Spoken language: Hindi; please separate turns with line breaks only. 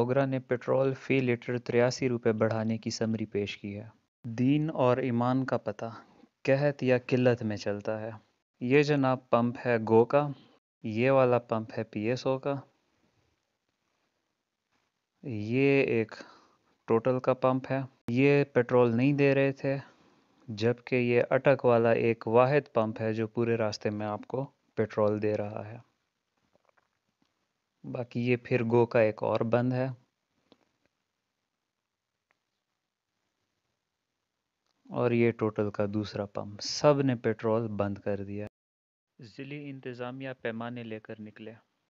ओगरा ने पेट्रोल फी लीटर तिरासी रुपये बढ़ाने की समरी पेश की है दीन और ईमान का पता कहत या किल्लत में चलता है ये जनाब पंप है गो का ये वाला पंप है पीएसओ का ये एक टोटल का पंप है ये पेट्रोल नहीं दे रहे थे जबकि ये अटक वाला एक वाहिद पंप है जो पूरे रास्ते में आपको पेट्रोल दे रहा है बाकी ये फिर गो का एक और बंद है और ये टोटल का दूसरा पंप सब ने पेट्रोल बंद कर दिया ज़िली इंतज़ामिया पैमाने लेकर निकले